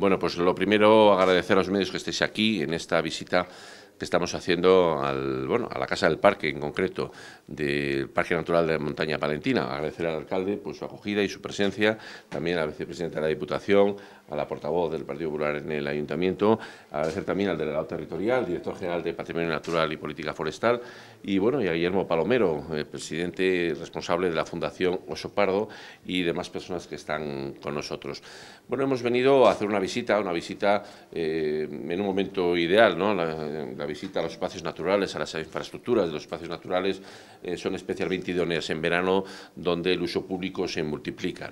Bueno, pues lo primero, agradecer a los medios que estéis aquí en esta visita que estamos haciendo al, bueno, a la Casa del Parque, en concreto, del Parque Natural de Montaña Palentina. Agradecer al alcalde por pues, su acogida y su presencia, también a la vicepresidenta de la Diputación, a la portavoz del Partido Popular en el Ayuntamiento, agradecer también al delegado territorial, director general de Patrimonio Natural y Política Forestal, y bueno, y a Guillermo Palomero, eh, presidente responsable de la Fundación Oso Pardo y demás personas que están con nosotros. Bueno, hemos venido a hacer una visita, una visita eh, en un momento ideal, ¿no? visita a los espacios naturales, a las infraestructuras de los espacios naturales, eh, son especialmente idóneas en verano, donde el uso público se multiplica.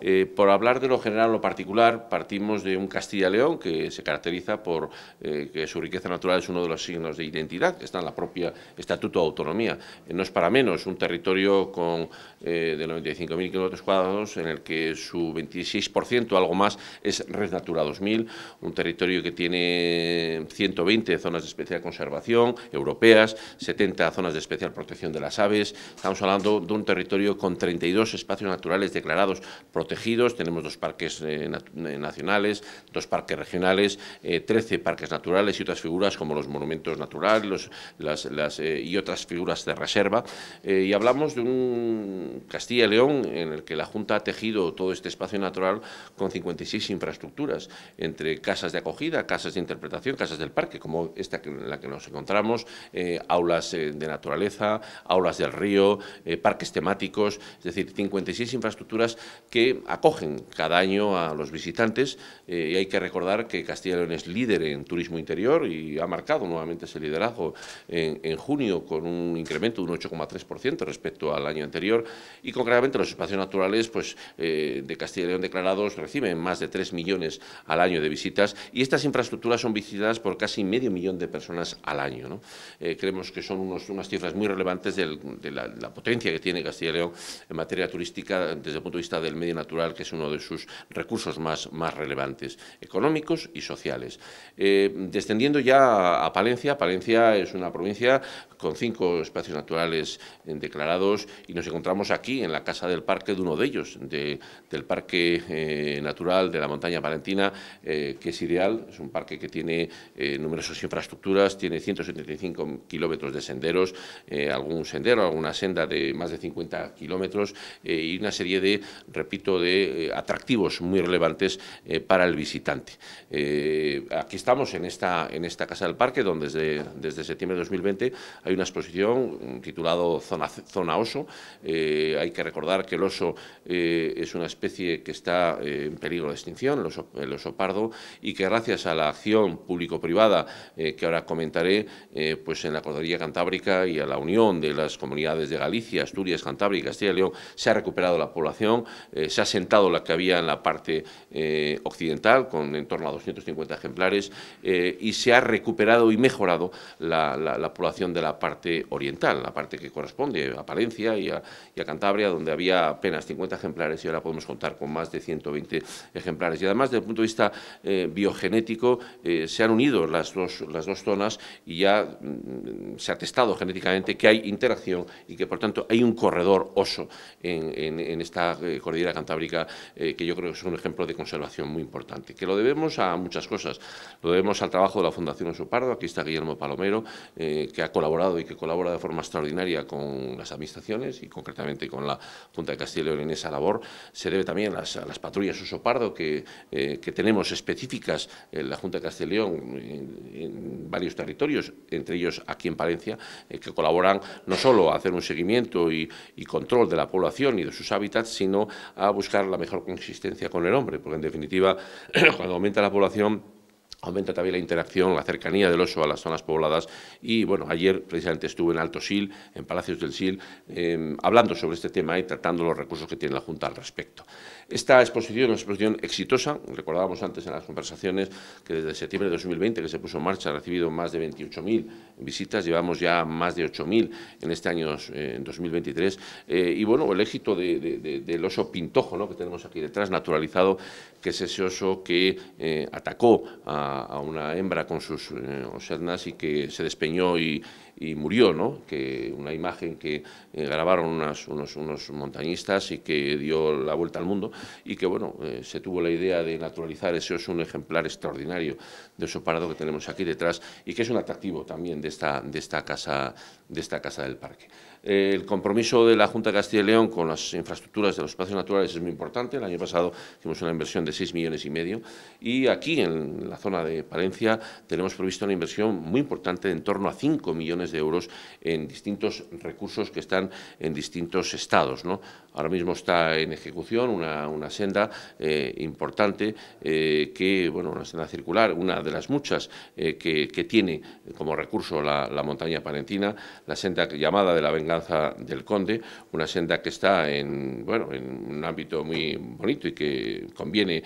Eh, por hablar de lo general o lo particular, partimos de un Castilla-León que se caracteriza por eh, que su riqueza natural es uno de los signos de identidad, que está en la propia Estatuto de Autonomía. no es para menos un territorio con, de 95.000 kilómetros cuadrados en el que su 26%, algo más, es Red Natura 2000, un territorio que tiene 120 zonas de especial de Conservación Europeas, 70 zonas de especial protección de las aves. Estamos hablando de un territorio con 32 espacios naturales declarados protegidos. Tenemos dos parques eh, eh, nacionales, dos parques regionales, 13 eh, parques naturales y otras figuras como los monumentos naturales y otras figuras de reserva. y hablamos de un Castilla y León en el que la Junta ha tejido todo este espacio natural con 56 infraestructuras, entre casas de acogida, casas de interpretación, casas del parque, como esta que en la que nos encontramos, eh, aulas eh, de naturaleza, aulas del río, eh, parques temáticos, es decir, 56 infraestructuras que acogen cada año a los visitantes y hay que recordar que Castilla y León es líder en turismo interior y ha marcado nuevamente ese liderazgo en, junio con un incremento de un 8,3% respecto al año anterior y concretamente los espacios naturales pues, de Castilla y León declarados reciben más de 3 millones al año de visitas y estas infraestructuras son visitadas por casi medio millón de personas al año. Eh, creemos que son unos, unas cifras muy relevantes de la, potencia que tiene Castilla y León en materia turística desde el punto de vista del medio natural, que es uno de sus recursos más, más relevantes, económicos y sociales. Eh, descendiendo ya a Palencia, Palencia es una provincia con cinco espacios naturales eh, declarados y nos encontramos aquí en la Casa del Parque de uno de ellos, del Parque Natural de la Montaña Palentina, que es ideal, es un parque que tiene numerosas infraestructuras tiene 175 kilómetros de senderos, eh, algún sendero, alguna senda de más de 50 kilómetros eh, y una serie de, repito, de eh, atractivos muy relevantes para el visitante. aquí estamos en esta, en esta Casa del Parque, donde desde, septiembre de 2020 hay una exposición mm, titulado Zona, Zona Oso. hay que recordar que el oso es una especie que está en peligro de extinción, el oso pardo, y que gracias a la acción público-privada que ahora comentaré eh, pues en la Cordillera Cantábrica y a la unión de las comunidades de Galicia, Asturias, Cantábrica, Castilla y León, se ha recuperado la población, eh, se ha asentado la que había en la parte eh, occidental, con en torno a 250 ejemplares, y se ha recuperado y mejorado la, población de la parte oriental, la parte que corresponde a Palencia y a, Cantabria, donde había apenas 50 ejemplares y ahora podemos contar con más de 120 ejemplares. Y además, desde el punto de vista biogenético, se han unido las dos, las dos y ya mm, se ha testado genéticamente que hay interacción y que, por tanto, hay un corredor oso en, esta eh, cordillera cantábrica eh, que yo creo que es un ejemplo de conservación muy importante, que lo debemos a muchas cosas. Lo debemos al trabajo de la Fundación Oso Pardo, aquí está Guillermo Palomero, eh, que ha colaborado y que colabora de forma extraordinaria con las administraciones y concretamente con la Junta de Castilla y León en esa labor. Se debe también a las, patrullas Oso Pardo que, que tenemos específicas en la Junta de Castilla y León en, en varias varios territorios, entre ellos aquí en Palencia, eh, que colaboran no solo a hacer un seguimiento y, y, control de la población y de sus hábitats, sino a buscar la mejor consistencia con el hombre, porque en definitiva, cuando aumenta la población Aumenta también la interacción, la cercanía del oso a las zonas pobladas y, bueno, ayer precisamente estuve en Alto Sil, en Palacios del Sil, em, hablando sobre este tema y tratando los recursos que tiene la Junta al respecto. Esta exposición es una exposición exitosa, recordábamos antes en las conversaciones que desde septiembre de 2020 que se puso en marcha ha recibido más de 28.000 visitas, llevamos ya más de 8.000 en este año eh, en 2023 eh, y, bueno, el éxito del oso pintojo ¿no? que tenemos aquí detrás, naturalizado, que es ese oso que eh, atacó a a, una hembra con sus eh, y que se despeñó y y murió, ¿no? que una imagen que eh, grabaron unos, unos, montañistas y que dio la vuelta al mundo y que bueno, eh, se tuvo la idea de naturalizar ese es un ejemplar extraordinario de oso parado que tenemos aquí detrás y que es un atractivo también de esta, de esta, casa, de esta casa del parque. Eh, el compromiso de la Junta de Castilla y León con las infraestructuras de los espacios naturales es muy importante. El año pasado hicimos una inversión de 6 millones y medio y aquí en la zona de Palencia tenemos previsto una inversión muy importante de en torno a 5 millones de euros en distintos recursos que están en distintos estados. Ahora mismo está en ejecución una, senda eh, importante eh, que, bueno, una senda circular, una de las muchas eh, que, tiene como recurso la, montaña palentina, la senda llamada de la venganza del conde, una senda que está en, bueno, en un ámbito muy bonito y que conviene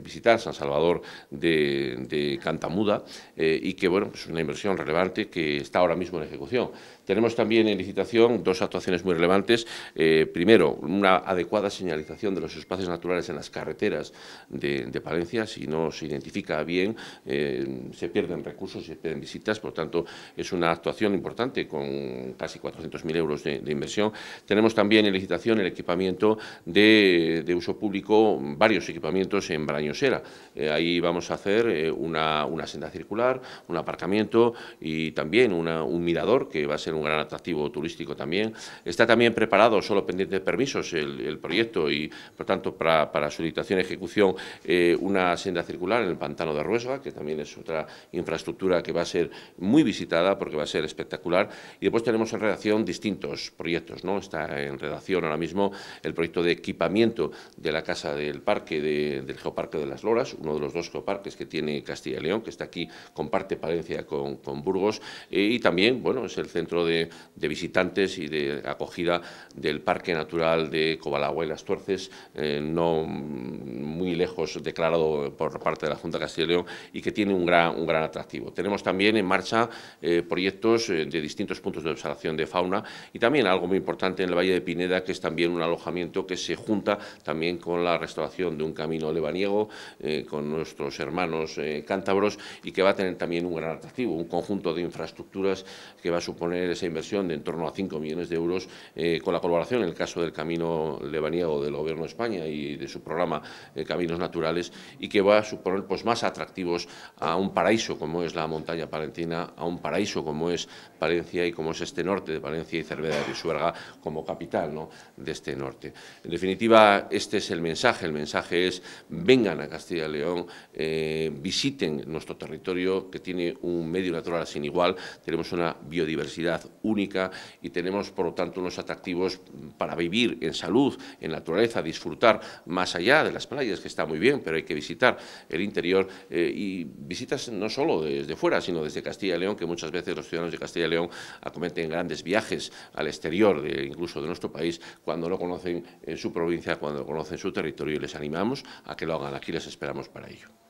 visitar, San Salvador de, Cantamuda, y que, bueno, es una inversión relevante que está ahora mismo en ejecución. Tenemos también en licitación dos actuaciones muy relevantes. Eh, primero, una adecuada señalización de los espacios naturales en las carreteras de, Palencia. Si no se identifica bien, eh, se pierden recursos, y se pierden visitas. Por tanto, es una actuación importante con casi 400.000 euros de, inversión. Tenemos también en licitación el equipamiento de, uso público, varios equipamientos en Brañosera. Eh, ahí vamos a hacer una, senda circular, un aparcamiento y también un mirador que va a ser un gran atractivo turístico también. Está también preparado, solo pendiente de permisos, el, proyecto y, por tanto, para, su licitación y ejecución, eh, una senda circular en el pantano de Ruesga, que también es otra infraestructura que va a ser muy visitada porque va a ser espectacular. Y después tenemos en redacción distintos proyectos, ¿no? Está en redacción ahora mismo el proyecto de equipamiento de la Casa del Parque, del Geoparque de las Loras, uno de los dos geoparques que tiene Castilla y León, que está aquí, comparte Palencia con, Burgos, eh, y también, bueno, es el centro de de, visitantes y de acogida del Parque Natural de Cobalagua y Las Torces, eh, no muy lejos declarado por parte de la Junta de Castilla y León y que tiene un gran, un gran atractivo. Tenemos también en marcha eh, proyectos eh, de distintos puntos de observación de fauna y también algo muy importante en el Valle de Pineda, que es también un alojamiento que se junta también con la restauración de un camino lebaniego, eh, con nuestros hermanos cántabros y que va a tener también un gran atractivo, un conjunto de infraestructuras que va a suponer esa inversión de en torno a 5 millones de euros, eh, con la colaboración, en el caso del Camino Lebaniego del Gobierno de España y de su programa eh, Caminos Naturales, y que va a suponer pues, más atractivos a un paraíso como es la montaña palentina, a un paraíso como es Palencia y como es este norte de Palencia y Cervera de Pisuerga como capital ¿no? de este norte. En definitiva, este es el mensaje. El mensaje es, vengan a Castilla y León, eh, visiten nuestro territorio que tiene un medio natural sin igual, tenemos una biodiversidad única y tenemos, por lo tanto, unos atractivos para vivir en salud, en naturaleza, disfrutar más allá de las playas, que está muy bien, pero hay que visitar el interior eh, y visitas no solo desde fuera, sino desde Castilla y León, que muchas veces los ciudadanos de Castilla y León acometen grandes viajes al exterior, incluso de nuestro país, cuando lo conocen en eh, su provincia, cuando conocen su territorio y les animamos a que lo hagan. Aquí les esperamos para ello.